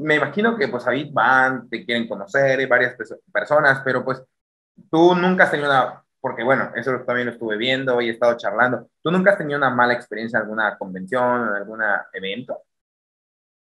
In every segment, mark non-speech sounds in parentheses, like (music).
me imagino que pues ahí van, te quieren conocer y varias personas, pero pues tú nunca has tenido una, porque bueno, eso también lo estuve viendo y he estado charlando, ¿tú nunca has tenido una mala experiencia en alguna convención, en algún evento?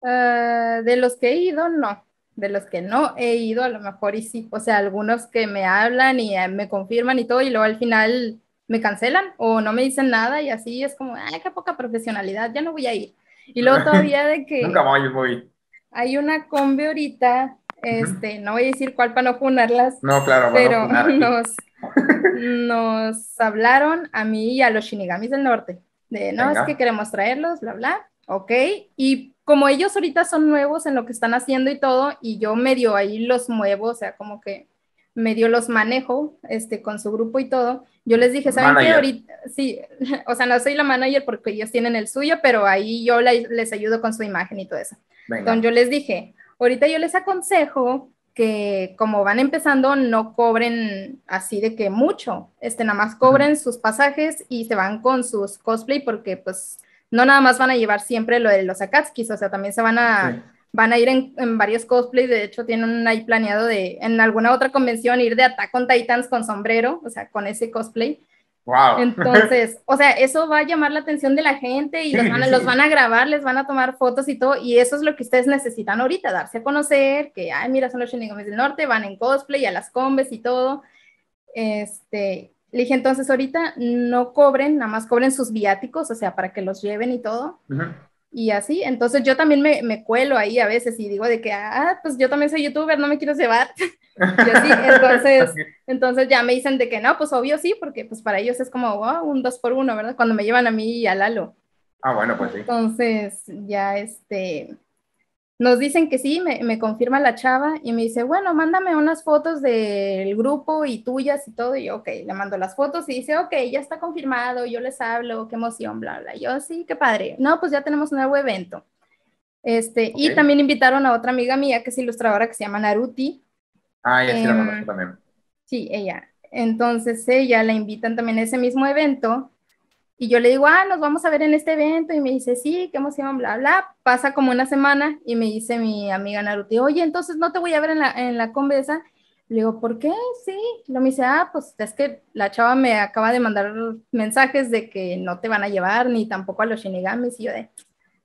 Eh, de los que he ido, no. De los que no he ido, a lo mejor y sí. O sea, algunos que me hablan y eh, me confirman y todo, y luego al final me cancelan o no me dicen nada y así es como, ay, qué poca profesionalidad, ya no voy a ir. Y luego (laughs) todavía de que... Nunca voy, voy hay una combi ahorita, este, no voy a decir cuál para no punarlas. No, claro, pero (laughs) nos, (laughs) nos hablaron a mí y a los Shinigamis del Norte, de no, es que queremos traerlos, bla, bla, ok, y como ellos ahorita son nuevos en lo que están haciendo y todo, y yo medio ahí los muevo, o sea, como que medio los manejo, este, con su grupo y todo, yo les dije, ¿saben qué? Ahorita, sí, (laughs) o sea, no soy la manager porque ellos tienen el suyo, pero ahí yo les ayudo con su imagen y todo eso. Entonces yo les dije, ahorita yo les aconsejo que como van empezando no cobren así de que mucho, este nada más cobren sus pasajes y se van con sus cosplay porque pues no nada más van a llevar siempre lo de los akatsuki o sea, también se van a, van a ir en, varios cosplays, de hecho tienen ahí planeado de en alguna otra convención ir de Attack on Titans con sombrero, o sea, con ese cosplay, Wow. Entonces, (laughs) o sea, eso va a llamar la atención de la gente y los van, a, grabar, les van a tomar fotos y todo, y eso es lo que ustedes necesitan ahorita, darse a conocer, que, ay, mira, son los Shinigamis del Norte, van en cosplay a las combes y todo. Este, le dije, entonces ahorita no cobren, nada más cobren sus viáticos, o sea, para que los lleven y todo y así. Entonces yo también me, cuelo ahí a veces y digo de que, ah, pues yo también soy youtuber, no me quiero llevar, (laughs) y así, (laughs) entonces, entonces ya me dicen de que no, pues obvio sí, porque pues para ellos es como oh, un dos por uno, ¿verdad? Cuando me llevan a mí y a Lalo. Ah, bueno, pues sí. Entonces ya este, nos dicen que sí, me, me, confirma la chava y me dice, bueno, mándame unas fotos del grupo y tuyas y todo. Y yo, ok, le mando las fotos y dice, ok, ya está confirmado, yo les hablo, qué emoción, bla, bla. Yo, sí, qué padre. No, pues ya tenemos un nuevo evento. Este, Y también invitaron a otra amiga mía que es ilustradora que se llama Naruti. Ah, ella sí la em, conozco también. Sí, ella. Entonces ella la invitan también a ese mismo evento y yo le digo, ah, nos vamos a ver en este evento. Y me dice, sí, qué emoción, bla, bla. Pasa como una semana y me dice mi amiga Naruti, oye, entonces no te voy a ver en la, en la Le digo, ¿por qué? Sí. Lo me dice, ah, pues es que la chava me acaba de mandar mensajes de que no te van a llevar ni tampoco a los shinigamis. Y yo de.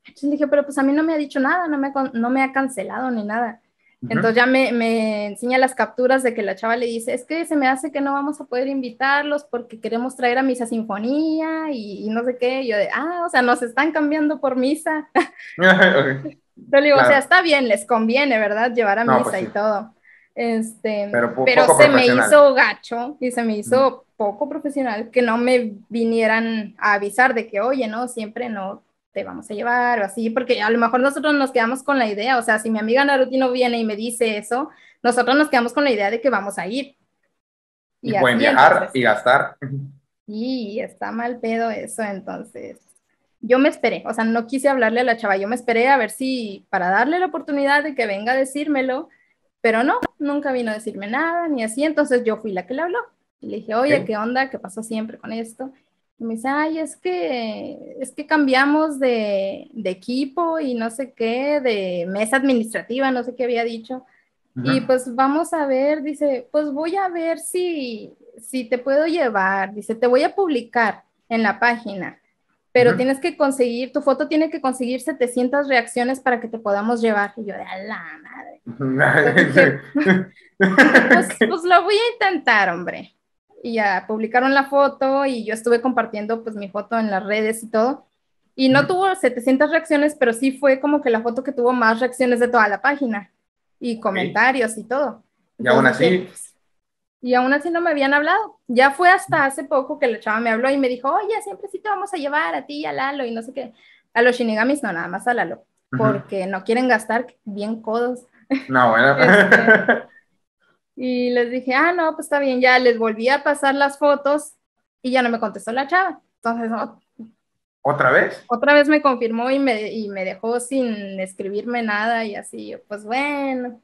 Entonces le dije, pero pues a mí no me ha dicho nada, no me, no me ha cancelado ni nada. Entonces ya me, enseña las capturas de que la chava le dice, es que se me hace que no vamos a poder invitarlos porque queremos traer a misa sinfonía y, no sé qué. Y yo de, ah, o sea, nos están cambiando por misa. (laughs) (laughs) Yo le digo, o sea, está bien, les conviene, ¿verdad? Llevar a misa pues y todo. Este, pero, se me hizo gacho y se me hizo poco profesional que no me vinieran a avisar de que, oye, no, siempre no te vamos a llevar o así, porque a lo mejor nosotros nos quedamos con la idea, o sea, si mi amiga no viene y me dice eso, nosotros nos quedamos con la idea de que vamos a ir. Y, pueden viajar y gastar. Y está mal pedo eso, entonces. Yo me esperé, o sea, no quise hablarle a la chava, yo me esperé a ver si para darle la oportunidad de que venga a decírmelo, pero no, nunca vino a decirme nada ni así, entonces yo fui la que le habló. Le dije, oye, ¿qué onda? ¿Qué pasó siempre con esto? Y me dice, ay, es que, es que cambiamos de, de, equipo y no sé qué, de mesa administrativa, no sé qué había dicho. Y pues vamos a ver, dice, pues voy a ver si, si te puedo llevar, dice, te voy a publicar en la página, pero tienes que conseguir, tu foto tiene que conseguir 700 reacciones para que te podamos llevar. Y yo, de a la madre. (laughs) (laughs) pues, pues lo voy a intentar, hombre y ya publicaron la foto y yo estuve compartiendo pues mi foto en las redes y todo. Y no tuvo 700 reacciones, pero sí fue como que la foto que tuvo más reacciones de toda la página y comentarios y todo. y aún así. Pues, y aún así no me habían hablado. Ya fue hasta hace poco que la chava me habló y me dijo, oye, siempre sí te vamos a llevar a ti y a Lalo y no sé qué. A los shinigamis no, nada más a Lalo, porque no quieren gastar bien codos. No, bueno. (laughs) Este, y les dije, ah, no, pues está bien, ya les volví a pasar las fotos y ya no me contestó la chava. Entonces, ¿otra vez? Otra vez me confirmó y me, y me dejó sin escribirme nada y así, pues bueno.